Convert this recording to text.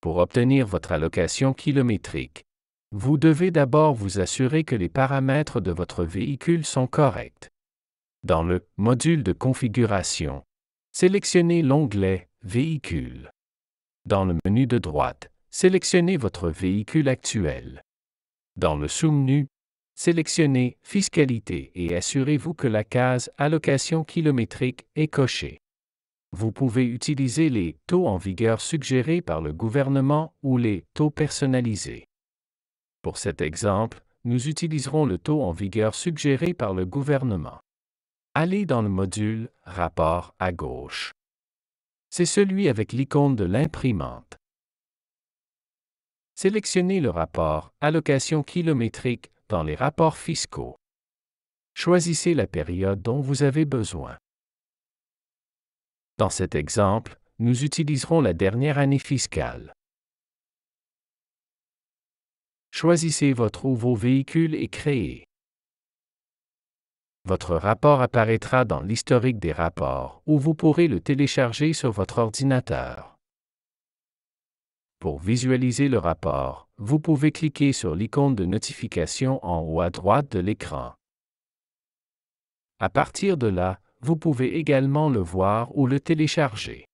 Pour obtenir votre allocation kilométrique, vous devez d'abord vous assurer que les paramètres de votre véhicule sont corrects. Dans le module de configuration, sélectionnez l'onglet Véhicule. Dans le menu de droite, sélectionnez votre véhicule actuel. Dans le sous-menu, sélectionnez Fiscalité et assurez-vous que la case Allocation kilométrique est cochée. Vous pouvez utiliser les taux en vigueur suggérés par le gouvernement ou les taux personnalisés. Pour cet exemple, nous utiliserons le taux en vigueur suggéré par le gouvernement. Allez dans le module Rapport à gauche. C'est celui avec l'icône de l'imprimante. Sélectionnez le rapport Allocation kilométrique dans les rapports fiscaux. Choisissez la période dont vous avez besoin. Dans cet exemple, nous utiliserons la dernière année fiscale. Choisissez votre ou vos véhicules et créez. Votre rapport apparaîtra dans l'historique des rapports où vous pourrez le télécharger sur votre ordinateur. Pour visualiser le rapport, vous pouvez cliquer sur l'icône de notification en haut à droite de l'écran. À partir de là, vous pouvez également le voir ou le télécharger.